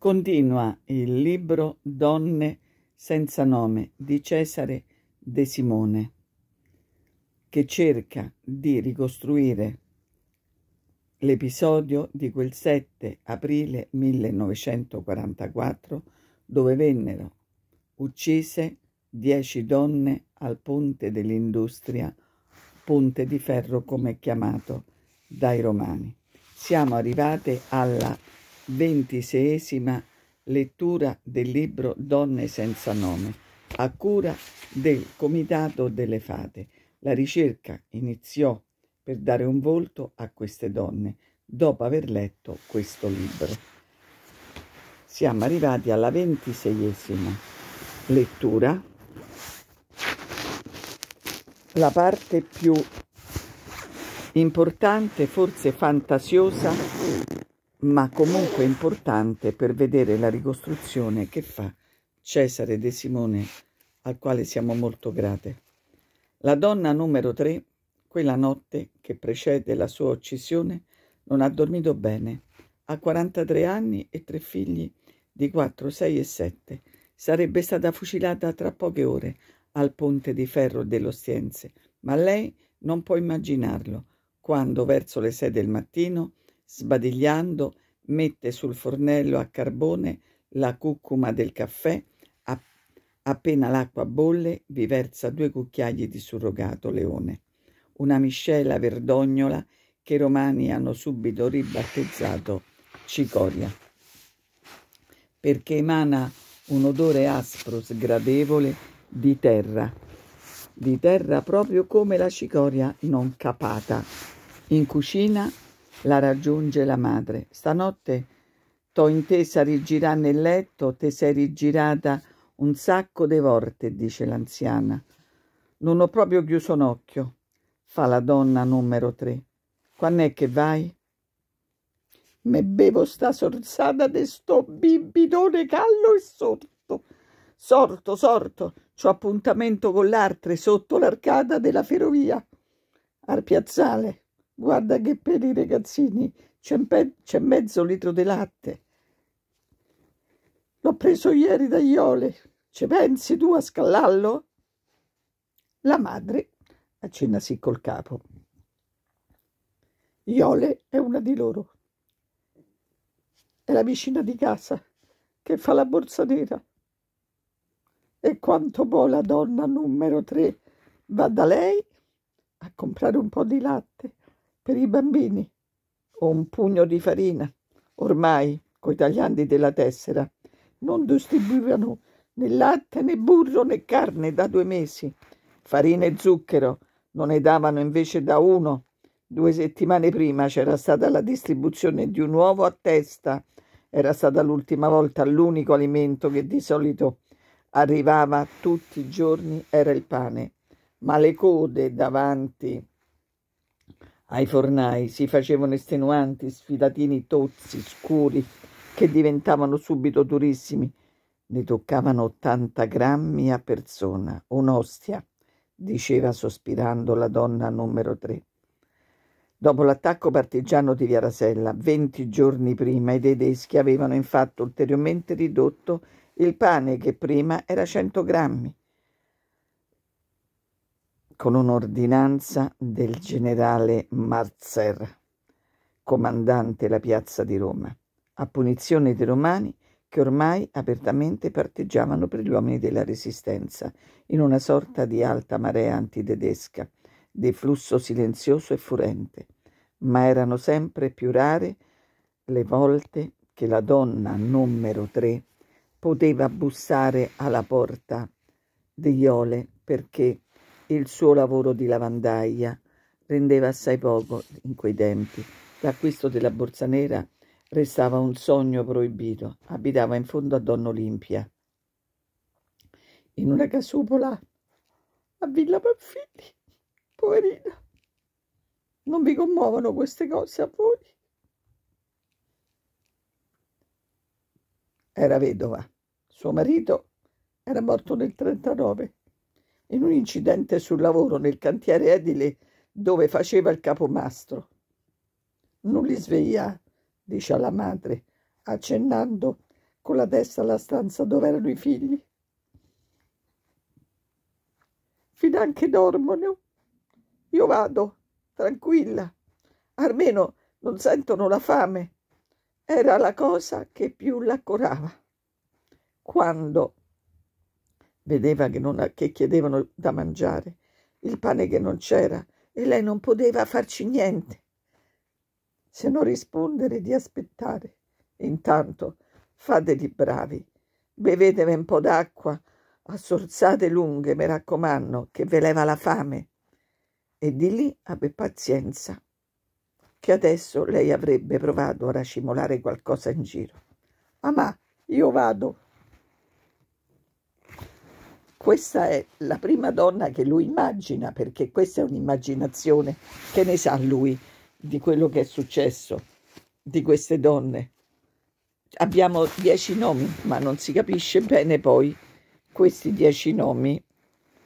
Continua il libro Donne senza nome di Cesare De Simone, che cerca di ricostruire l'episodio di quel 7 aprile 1944 dove vennero uccise dieci donne al ponte dell'industria, ponte di ferro come chiamato dai romani. Siamo arrivate alla Ventiseiesima lettura del libro Donne senza nome, a cura del Comitato delle Fate. La ricerca iniziò per dare un volto a queste donne dopo aver letto questo libro. Siamo arrivati alla ventiseiesima lettura, la parte più importante, forse fantasiosa, ma comunque importante per vedere la ricostruzione che fa Cesare De Simone, al quale siamo molto grate. La donna numero 3, quella notte che precede la sua uccisione, non ha dormito bene. Ha 43 anni e tre figli di 4, 6 e 7. Sarebbe stata fucilata tra poche ore al ponte di ferro dell'Ostiense, ma lei non può immaginarlo. Quando verso le 6 del mattino Sbadigliando mette sul fornello a carbone la cucuma del caffè, appena l'acqua bolle vi versa due cucchiai di surrogato leone, una miscela verdognola che i romani hanno subito ribattezzato cicoria, perché emana un odore aspro sgradevole di terra, di terra proprio come la cicoria non capata. In cucina la raggiunge la madre. Stanotte t'ho intesa rigirà nel letto, te sei rigirata un sacco de volte, dice l'anziana. Non ho proprio chiuso un occhio, fa la donna numero tre. Quando è che vai? Me bevo sta sorsata de sto bibidone callo e sorto. Sorto, sorto, c'ho appuntamento con l'artre sotto l'arcata della ferrovia, al piazzale. Guarda che per i ragazzini c'è, pe- mezzo litro di latte. L'ho preso ieri da Iole. Ci pensi tu a scallarlo? La madre accenna sì col capo. Iole è una di loro. È la vicina di casa che fa la borsa nera. E quanto può la donna numero tre va da lei a comprare un po' di latte per i bambini o un pugno di farina. Ormai, coi tagliandi della tessera, non distribuivano né latte né burro né carne da due mesi. Farina e zucchero non ne davano invece da uno. Due settimane prima c'era stata la distribuzione di un uovo a testa. Era stata l'ultima volta l'unico alimento che di solito arrivava tutti i giorni era il pane. Ma le code davanti ai fornai si facevano estenuanti, sfidatini tozzi, scuri, che diventavano subito durissimi. Ne toccavano 80 grammi a persona, un'ostia, diceva sospirando la donna numero tre. Dopo l'attacco partigiano di Via Rasella, venti giorni prima, i tedeschi avevano infatti ulteriormente ridotto il pane che prima era 100 grammi con un'ordinanza del generale Marzer, comandante la piazza di Roma, a punizione dei romani che ormai apertamente parteggiavano per gli uomini della Resistenza, in una sorta di alta marea antitedesca, flusso silenzioso e furente, ma erano sempre più rare le volte che la donna numero tre poteva bussare alla porta di Iole perché il suo lavoro di lavandaia rendeva assai poco in quei tempi. L'acquisto della borsa nera restava un sogno proibito. Abitava in fondo a Don Olimpia, in una casupola a Villa Panfilli. Poverina, non vi commuovono queste cose a voi? Era vedova. Suo marito era morto nel 39 in un incidente sul lavoro nel cantiere edile dove faceva il capomastro. Non li sveglia, dice alla madre, accennando con la testa alla stanza dove erano i figli. anche dormono. Io vado, tranquilla. Almeno non sentono la fame. Era la cosa che più l'accorava. Quando Vedeva che, non, che chiedevano da mangiare, il pane che non c'era e lei non poteva farci niente se non rispondere di aspettare. Intanto fate di bravi, bevetevi un po' d'acqua, assorzate lunghe, mi raccomando, che ve leva la fame. E di lì abbe pazienza, che adesso lei avrebbe provato a racimolare qualcosa in giro. Ah, ma io vado. Questa è la prima donna che lui immagina, perché questa è un'immaginazione che ne sa lui di quello che è successo di queste donne. Abbiamo dieci nomi, ma non si capisce bene poi questi dieci nomi,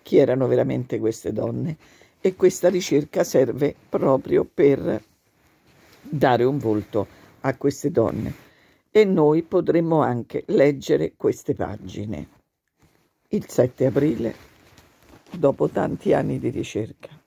chi erano veramente queste donne. E questa ricerca serve proprio per dare un volto a queste donne. E noi potremmo anche leggere queste pagine il 7 aprile dopo tanti anni di ricerca.